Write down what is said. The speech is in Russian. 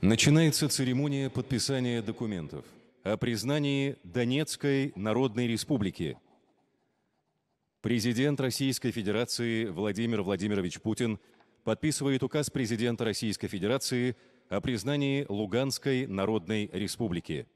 Начинается церемония подписания документов о признании Донецкой Народной Республики. Президент Российской Федерации Владимир Владимирович Путин подписывает указ президента Российской Федерации о признании Луганской Народной Республики.